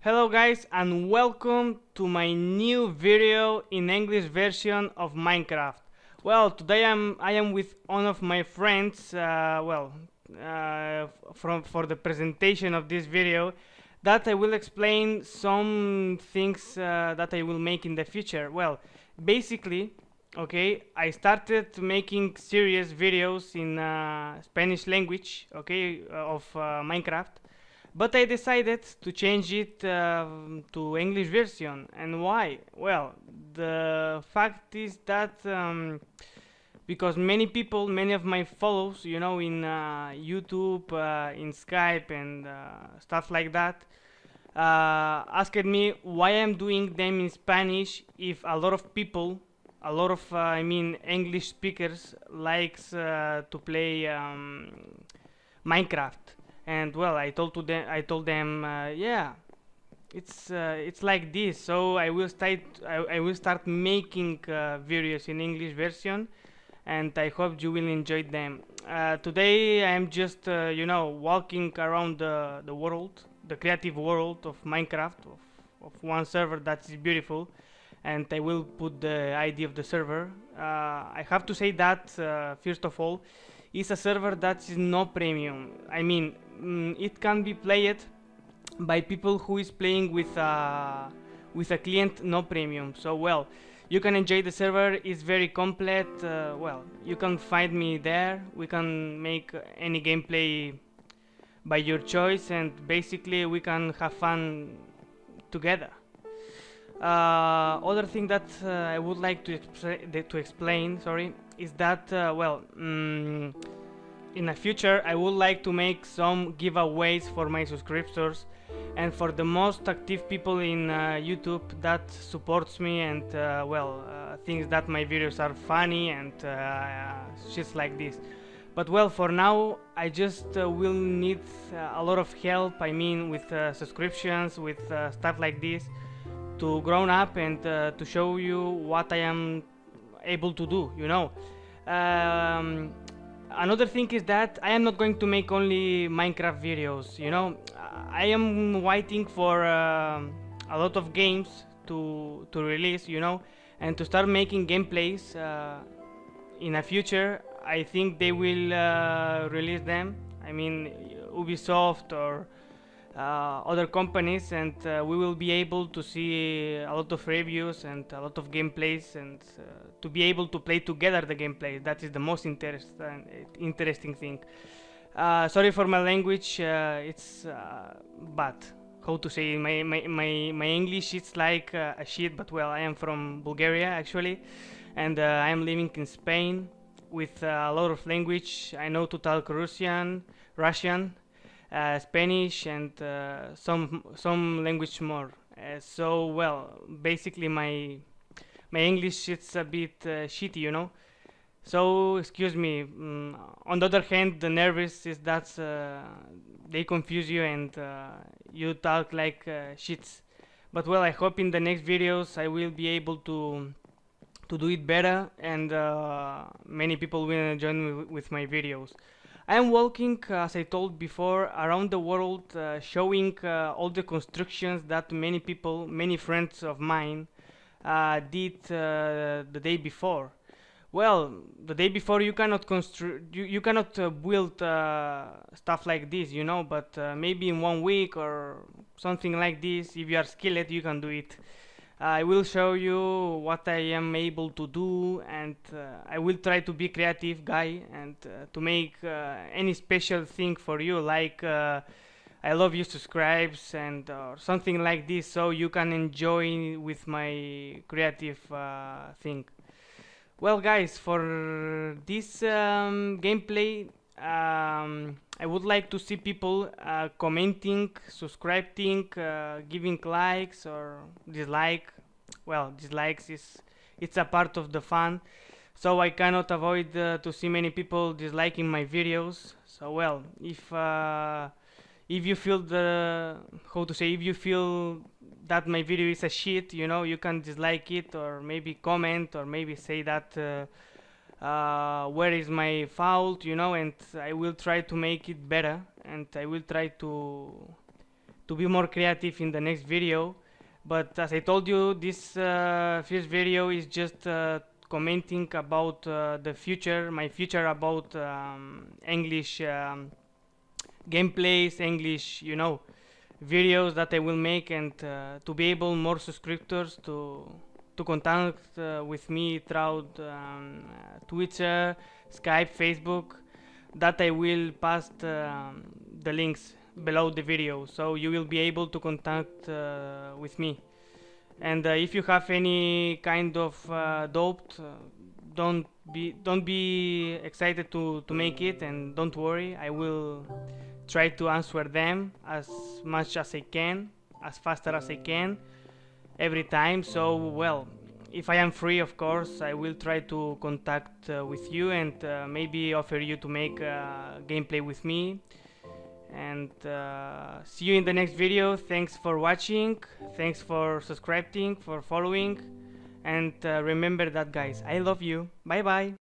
Hello guys and welcome to my new video in English version of Minecraft. Well, today I'm I am with one of my friends. Uh, well, uh, from for the presentation of this video, that I will explain some things uh, that I will make in the future. Well, basically, okay, I started making serious videos in uh, Spanish language, okay, of uh, Minecraft but I decided to change it uh, to English version. And why? Well, the fact is that um, because many people, many of my follows, you know, in uh, YouTube, uh, in Skype, and uh, stuff like that, uh, asked me why I'm doing them in Spanish if a lot of people a lot of uh, I mean English speakers likes uh, to play um, Minecraft and well I told to them I told them uh, yeah it's uh, it's like this so I will start I, I will start making uh, videos in English version and I hope you will enjoy them uh, today I am just uh, you know walking around the, the world the creative world of Minecraft of, of one server that is beautiful and I will put the ID of the server uh, I have to say that first of all it's a server that is not premium I mean mm, it can be played by people who is playing with a with a client no premium. So well, you can enjoy the server. It's very complete. Uh, well, you can find me there. We can make any gameplay by your choice, and basically we can have fun together. Uh, other thing that uh, I would like to, to explain, sorry, is that uh, well. Mm, the future I would like to make some giveaways for my subscribers and for the most active people in uh, YouTube that supports me and uh, well uh, thinks that my videos are funny and uh, shits like this. But well for now I just uh, will need uh, a lot of help I mean with uh, subscriptions with stuff like this to grow up and to show you what I am able to do you know. Um, another thing is that I am not going to make only Minecraft videos, you know. I am waiting for uh, a lot of games to, to release, you know, and to start making gameplays uh, in the future. I think they will uh, release them. I mean, Ubisoft or uh, other companies and uh, we will be able to see a lot of reviews and a lot of gameplays and uh, to be able to play together the gameplay that is the most interest interesting thing sorry for my language it's bad how to say my my my, my English it's like uh, a shit but well I am from Bulgaria actually and uh, I am living in Spain with uh, a lot of language I know to talk Russian Russian uh, Spanish and uh, some some language more. Uh, so well, basically my my English it's a bit shitty, you know. So, excuse me. Mm, on the other hand, the nervous is that uh, they confuse you and uh, you talk like uh, shits. But well, I hope in the next videos I will be able to to do it better and many people will join me with my videos. I am walking, uh, as I told before, around the world uh, showing uh, all the constructions that many people, many friends of mine uh, did uh, the day before. Well, the day before you cannot you, you cannot uh, build stuff like this, you know, but maybe in one week or something like this, if you are skilled, you can do it. I will show you what I am able to do and uh, I will try to be creative guy and uh, to make uh, any special thing for you like uh, I love you subscribes and something like this so you can enjoy with my creative uh, thing. Well guys for this um, gameplay um, I would like to see people uh, commenting, subscribing, uh, giving likes or dislike. Well, dislikes is it's a part of the fun, so I cannot avoid uh, to see many people disliking my videos. So well, if uh, if you feel the how to say if you feel that my video is a shit, you know, you can dislike it or maybe comment or maybe say that uh, uh, where is my fault you know and I will try to make it better and I will try to to be more creative in the next video but as I told you this uh, first video is just uh, commenting about uh, the future my future about um, English um, gameplays English you know videos that I will make and uh, to be able more subscribers to to contact uh, with me throughout um, uh, Twitter, Skype, Facebook, that I will post um, the links below the video, so you will be able to contact uh, with me. And uh, if you have any kind of uh, doubt, uh, don't be don't be excited to to make it, and don't worry, I will try to answer them as much as I can, as faster as I can every time, so well, if I am free, of course, I will try to contact uh, with you and uh, maybe offer you to make uh, gameplay with me. And uh, see you in the next video. Thanks for watching. Thanks for subscribing, for following. And uh, remember that, guys, I love you. Bye bye.